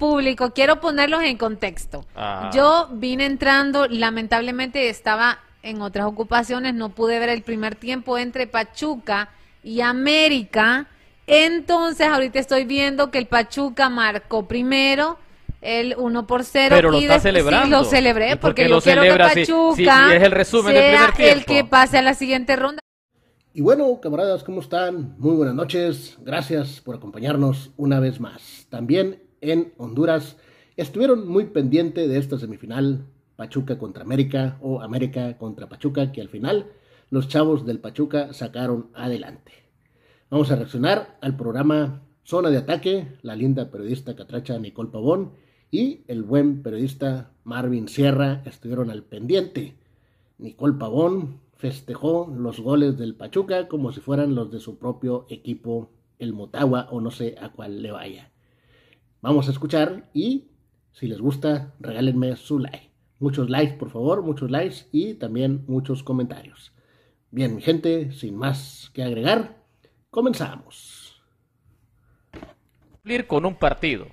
público, quiero ponerlos en contexto. Ah. Yo vine entrando, lamentablemente estaba en otras ocupaciones, no pude ver el primer tiempo entre Pachuca y América. Entonces, ahorita estoy viendo que el Pachuca marcó primero el 1 por 0 pero lo está celebrando. lo celebré porque, yo quiero que Pachuca sí, es el resumen del primer tiempo. el que pase a la siguiente ronda. Y bueno, camaradas, ¿cómo están? Muy buenas noches. Gracias por acompañarnos una vez más. También en Honduras estuvieron muy pendientes de esta semifinal, Pachuca contra América o América contra Pachuca, que al final los chavos del Pachuca sacaron adelante. Vamos a reaccionar al programa Zona de Ataque, la linda periodista catracha Nicole Pavón y el buen periodista Marvin Sierra estuvieron al pendiente. Nicole Pavón festejó los goles del Pachuca como si fueran los de su propio equipo, el Motagua o no sé a cuál le vaya. Vamos a escuchar y si les gusta, regálenme su like. Muchos likes, por favor, muchos likes y también muchos comentarios. Bien, mi gente, sin más que agregar, comenzamos. Cumplir con un partido.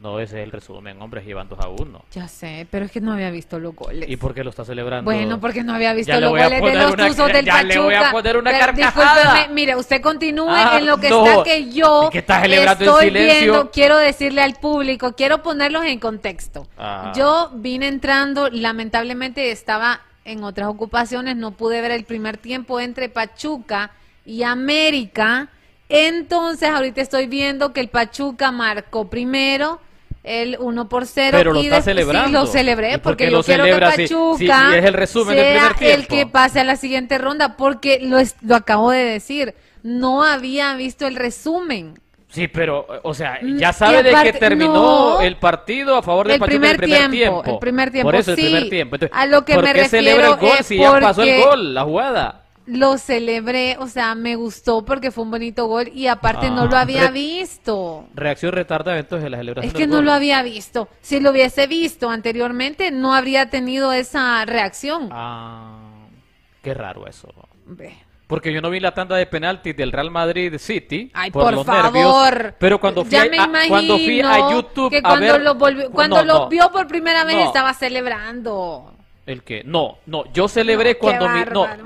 No, ese es el resumen, hombres llevan 2 a uno. Ya sé, pero es que no había visto los goles. ¿Y por qué lo está celebrando? Bueno, porque no había visto los goles de los usos del Pachuca. Ya le voy a poner una carcajada. mire, usted continúe ah, en lo que está que yo estoy viendo. Quiero decirle al público, quiero ponerlos en contexto. Ah. Yo vine entrando, lamentablemente estaba en otras ocupaciones, no pude ver el primer tiempo entre Pachuca y América. Entonces, ahorita estoy viendo que el Pachuca marcó primero el 1 por 0 pero lo está celebrando. Sí, lo celebré porque, lo yo celebra, quiero que Pachuca sí, sí, es el resumen del primer tiempo. el que pase a la siguiente ronda porque lo, lo acabo de decir no había visto el resumen Sí, pero, o sea, mm, ya sabe de que terminó el partido a favor del el Pachuca el primer tiempo, El primer tiempo, Por eso, el primer tiempo. Entonces, a lo que ¿por me qué refiero celebra el gol si ya pasó el gol, la jugada? lo celebré, o sea, me gustó porque fue un bonito gol y aparte no lo ah. había visto. Reacción retardada, eventos de la celebración. Es que no lo había visto. Si lo hubiese visto anteriormente, no habría tenido esa reacción. Ah, qué raro eso. Porque yo no vi la tanda de penaltis del Real Madrid City. Ay, por, favor. pero cuando fui, a, cuando YouTube. cuando, a ver... cuando lo vio por primera vez estaba celebrando. ¿El que No, no, yo celebré cuando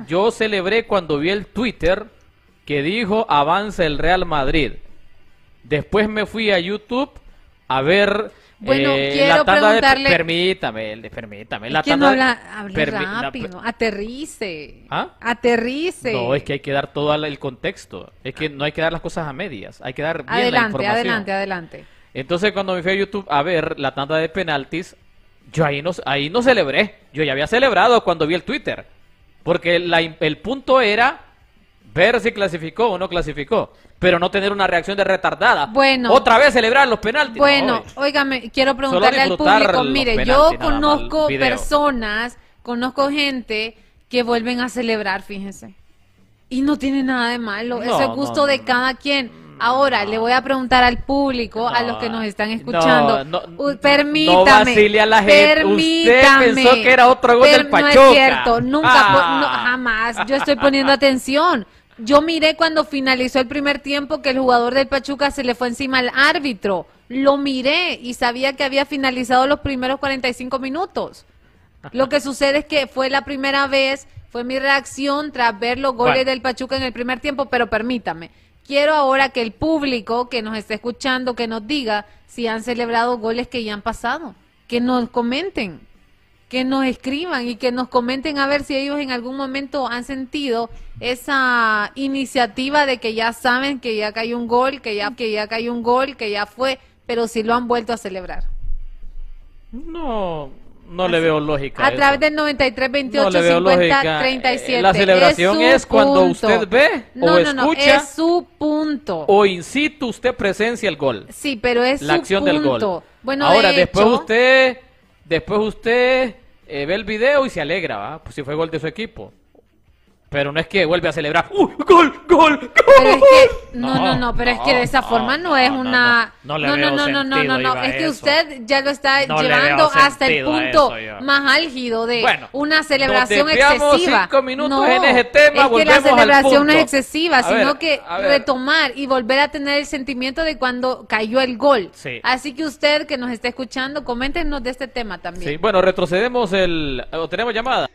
yo celebré cuando vi el Twitter que dijo avanza el Real Madrid. Después me fui a YouTube a ver bueno, eh, quiero la tanda preguntarle... permítame, permítame, la tanda no rápido, aterrice. ¿Ah? Aterrice. No, es que hay que dar todo el contexto, es que no hay que dar las cosas a medias, hay que dar bien la información. Adelante, adelante, adelante. Entonces, cuando me fui a YouTube a ver la tanda de penaltis, yo ahí no, ahí no celebré. Yo ya había celebrado cuando vi el Twitter. Porque el punto era ver si clasificó o no clasificó, pero no tener una reacción de retardada. Bueno. Otra vez celebrar los penaltis. Bueno, oígame, quiero preguntarle al público, mire, yo conozco personas, conozco gente que vuelven a celebrar, fíjense. Y no tiene nada de malo, es el gusto de cada quien Ahora le voy a preguntar al público, a los que nos están escuchando. No, no, permítame. a la gente. Permítame. pensó que era otro gol del Pachuca. No es cierto, nunca, ah. jamás. Yo estoy poniendo atención. Yo miré cuando finalizó el primer tiempo que el jugador del Pachuca se le fue encima al árbitro. Lo miré y sabía que había finalizado los primeros 45 minutos. Lo que sucede es que fue la primera vez, fue mi reacción tras ver los goles del Pachuca en el primer tiempo, pero permítame. Quiero ahora que el público que nos esté escuchando, que nos diga si han celebrado goles que ya han pasado, que nos comenten, que nos escriban y que nos comenten a ver si ellos en algún momento han sentido esa iniciativa de que ya saben que ya cayó un gol, que ya, que ya cayó un gol, que ya fue, pero si lo han vuelto a celebrar. No, no le veo lógica. A través del 93, 37. Eh, la celebración es, cuando usted ve no, o no, escucha. es su punto. O incita usted presencia el gol. Sí, pero es la acción del gol. Bueno, Ahora, después usted, después usted eh, ve el video y se alegra, ¿va? Pues si fue gol de su equipo. Pero no es que vuelve a celebrar. ¡Uh, gol, gol, gol! Pero es que, no, no, no, pero es que de esa forma no es una. No, no, no, no, no, no, no, Es que usted ya lo está llevando hasta el punto más álgido de una celebración excesiva. Cinco minutos es que la celebración no es excesiva, sino que retomar y volver a tener el sentimiento de cuando cayó el gol. Así que usted que nos está escuchando, coméntenos de este tema también. Sí, bueno, retrocedemos el. ¿Tenemos llamada?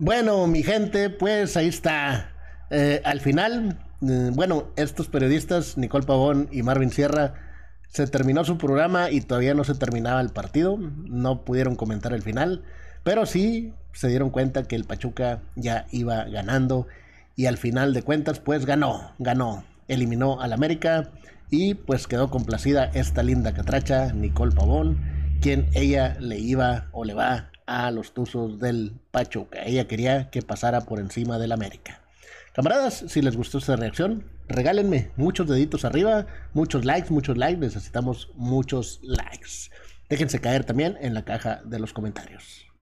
Bueno, mi gente, pues ahí está. Eh, al final, eh, bueno, estos periodistas, Nicole Pavón y Marvin Sierra, se terminó su programa y todavía no se terminaba el partido. No pudieron comentar el final, pero sí se dieron cuenta que el Pachuca ya iba ganando y al final de cuentas, pues ganó, ganó. Eliminó al América y pues quedó complacida esta linda catracha, Nicole Pavón, quien ella le iba o le va a los Tuzos del pacho que Ella quería que pasara por encima del América. Camaradas, si les gustó esta reacción, regálenme muchos deditos arriba, muchos likes, muchos likes, necesitamos muchos likes. Déjense caer también en la caja de los comentarios.